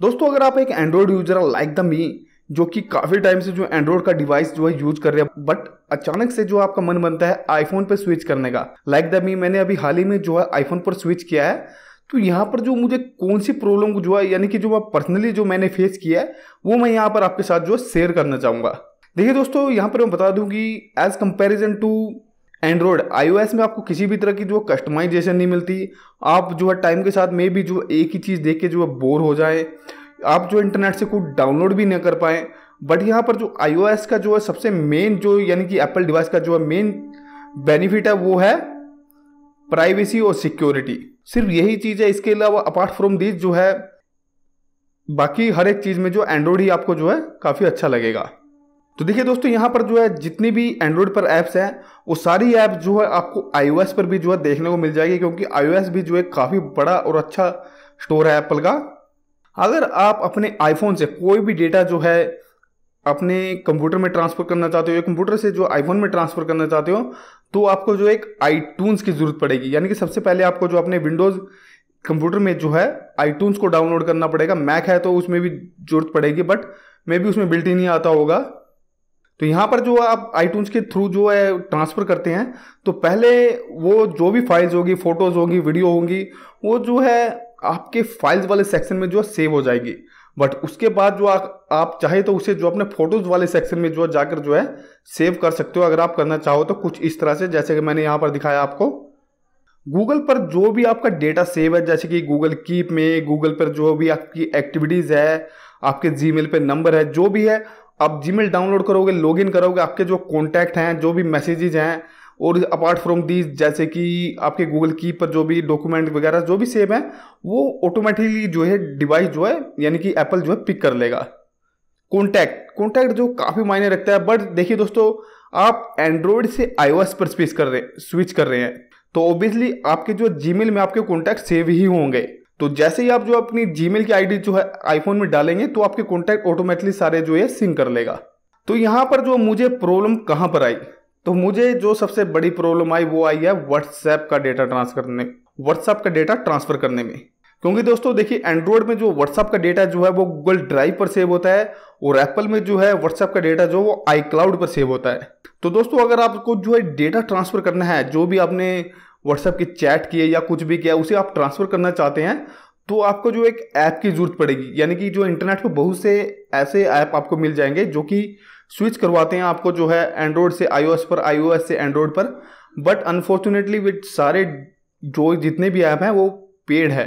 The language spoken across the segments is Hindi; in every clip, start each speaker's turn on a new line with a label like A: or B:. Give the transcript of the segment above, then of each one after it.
A: दोस्तों अगर आप एक एंड्रॉयड यूजर लाइक द मी जो कि काफ़ी टाइम से जो एंड्रॉयड का डिवाइस जो है यूज कर रहे हैं बट अचानक से जो आपका मन बनता है आईफोन पर स्विच करने का लाइक द मी मैंने अभी हाल ही में जो है आईफोन पर स्विच किया है तो यहाँ पर जो मुझे कौन सी प्रॉब्लम जो है यानी कि जो मैं पर्सनली जो मैंने फेस किया है वो मैं यहाँ पर आपके साथ जो है शेयर करना चाहूँगा देखिए दोस्तों यहाँ पर मैं बता दूँ कि as comparison to Android iOS में आपको किसी भी तरह की जो कस्टमाइजेशन नहीं मिलती आप जो है टाइम के साथ में भी जो एक ही चीज़ देख के जो है बोर हो जाए आप जो इंटरनेट से कुछ डाउनलोड भी ना कर पाएँ बट यहाँ पर जो आईओएस का जो है सबसे मेन जो यानी कि एप्पल डिवाइस का जो है मेन बेनिफिट है वो है प्राइवेसी और सिक्योरिटी सिर्फ यही चीज़ है इसके अलावा अपार्ट फ्रॉम दिस जो है बाकी हर एक चीज़ में जो एंड्रॉयड ही आपको जो है काफ़ी अच्छा लगेगा तो देखिए दोस्तों यहाँ पर जो है जितनी भी एंड्रॉयड पर ऐप्स हैं वो सारी ऐप जो है आपको आईओएस पर भी जो है देखने को मिल जाएगी क्योंकि आईओएस भी जो है काफ़ी बड़ा और अच्छा स्टोर है एप्पल का अगर आप अपने आईफोन से कोई भी डेटा जो है अपने कंप्यूटर में ट्रांसफ़र करना चाहते हो या कंप्यूटर से जो आईफोन में ट्रांसफ़र करना चाहते हो तो आपको जो एक आई की ज़रूरत पड़ेगी यानी कि सबसे पहले आपको जो अपने विंडोज़ कंप्यूटर में जो है आई को डाउनलोड करना पड़ेगा मैक है तो उसमें भी ज़रूरत पड़ेगी बट मे भी उसमें बिल्ट ही नहीं आता होगा तो यहाँ पर जो आप आईटून्स के थ्रू जो है ट्रांसफ़र करते हैं तो पहले वो जो भी फाइल्स होगी फ़ोटोज़ होगी वीडियो होंगी वो जो है आपके फाइल्स वाले सेक्शन में जो है सेव हो जाएगी बट उसके बाद जो आ, आप चाहे तो उसे जो अपने फोटोज़ वाले सेक्शन में जो है जाकर जो है सेव कर सकते हो अगर आप करना चाहो तो कुछ इस तरह से जैसे कि मैंने यहाँ पर दिखाया आपको गूगल पर जो भी आपका डेटा सेव है जैसे कि गूगल कीप में गूगल पर जो भी आपकी एक्टिविटीज़ है आपके जी मेल पर नंबर है जो भी है आप जीमेल डाउनलोड करोगे लॉगिन करोगे आपके जो कॉन्टैक्ट हैं जो भी मैसेजेज हैं और अपार्ट फ्रॉम दीज जैसे कि आपके गूगल की पर जो भी डॉक्यूमेंट वगैरह जो भी सेव हैं वो ऑटोमेटिकली जो है डिवाइस जो है यानी कि एप्पल जो है पिक कर लेगा कॉन्टैक्ट कॉन्टैक्ट जो काफ़ी मायने रखता है बट देखिए दोस्तों आप एंड्रॉयड से आई पर स्पेस कर रहे स्विच कर रहे हैं तो ऑब्वियसली आपके जो जी में आपके कॉन्टैक्ट सेव ही होंगे तो जैसे ही आप जो अपनी जीमेल की आईडी जो है आईफोन में डालेंगे तो आपके कॉन्टैक्ट ऑटोमेटिकली सारे जो है सिंक कर लेगा तो यहाँ पर जो मुझे प्रॉब्लम कहाँ पर आई तो मुझे जो सबसे बड़ी प्रॉब्लम आई वो आई है व्हाट्सएप का डेटा ट्रांसफर करने व्हाट्सएप का डेटा ट्रांसफर करने में क्योंकि दोस्तों देखिए एंड्रॉयड में जो व्हाट्सएप का डेटा जो है वो गूगल ड्राइव पर सेव होता है और एप्पल में जो है व्हाट्सएप का डेटा जो वो आई क्लाउड पर सेव होता है तो दोस्तों अगर आपको जो है डेटा ट्रांसफर करना है जो भी आपने व्हाट्सएप की चैट किए या कुछ भी किया उसे आप ट्रांसफ़र करना चाहते हैं तो आपको जो एक ऐप की ज़रूरत पड़ेगी यानी कि जो इंटरनेट पर बहुत से ऐसे ऐप आपको मिल जाएंगे जो कि स्विच करवाते हैं आपको जो है एंड्रॉयड से आईओएस पर आईओएस से एंड्रॉयड पर बट अनफॉर्चुनेटली विद सारे जो जितने भी ऐप हैं वो पेड है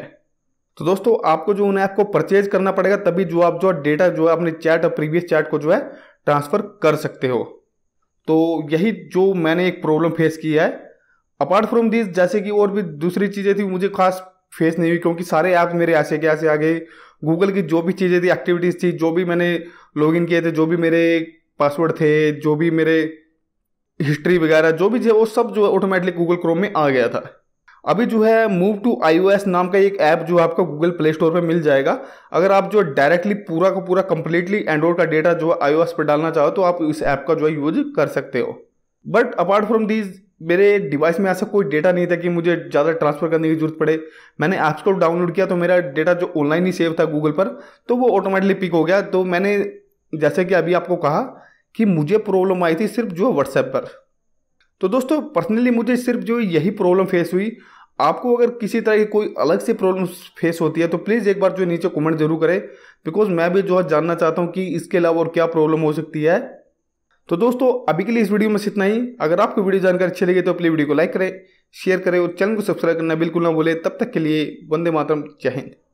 A: तो दोस्तों आपको जो उन ऐप को परचेज करना पड़ेगा तभी जो आप जो डेटा जो है अपने चैट और प्रीवियस चैट को जो है ट्रांसफ़र कर सकते हो तो यही जो मैंने एक प्रॉब्लम फेस की है अपार्ट फ्रॉम दिस जैसे कि और भी दूसरी चीज़ें थी मुझे खास फेस नहीं हुई क्योंकि सारे ऐप मेरे ऐसे के ऐसे आ गए गूगल की जो भी चीज़ें थी एक्टिविटीज़ थी जो भी मैंने लॉग इन किए थे जो भी मेरे पासवर्ड थे जो भी मेरे हिस्ट्री वगैरह जो भी थे वो सब जो है ऑटोमेटिकली गूगल क्रोम में आ गया था अभी जो है मूव टू आई नाम का एक ऐप जो आपको गूगल प्ले स्टोर पर मिल जाएगा अगर आप जो डायरेक्टली पूरा का पूरा कंप्लीटली एंड्रॉइड का डेटा जो है आई पर डालना चाहो तो आप इस ऐप का जो है यूज कर सकते हो बट अपार्ट फ्रॉम दीज मेरे डिवाइस में ऐसा कोई डेटा नहीं था कि मुझे ज़्यादा ट्रांसफ़र करने की ज़रूरत पड़े मैंने ऐप्स को डाउनलोड किया तो मेरा डेटा जो ऑनलाइन ही सेव था गूगल पर तो वो ऑटोमेटिकली पिक हो गया तो मैंने जैसे कि अभी आपको कहा कि मुझे प्रॉब्लम आई थी सिर्फ जो व्हाट्सएप पर तो दोस्तों पर्सनली मुझे सिर्फ जो यही प्रॉब्लम फेस हुई आपको अगर किसी तरह की कोई अलग से प्रॉब्लम फेस होती है तो प्लीज़ एक बार जो नीचे कमेंट जरूर करें बिकॉज मैं भी जो है जानना चाहता हूँ कि इसके अलावा और क्या प्रॉब्लम हो सकती है तो दोस्तों अभी के लिए इस वीडियो में इतना ही अगर आपको वीडियो जानकारी अच्छी लगे तो प्लीज वीडियो को लाइक करें शेयर करें और चैनल को सब्सक्राइब करना बिल्कुल ना भूलें तब तक के लिए वंदे मातरम जय हिंद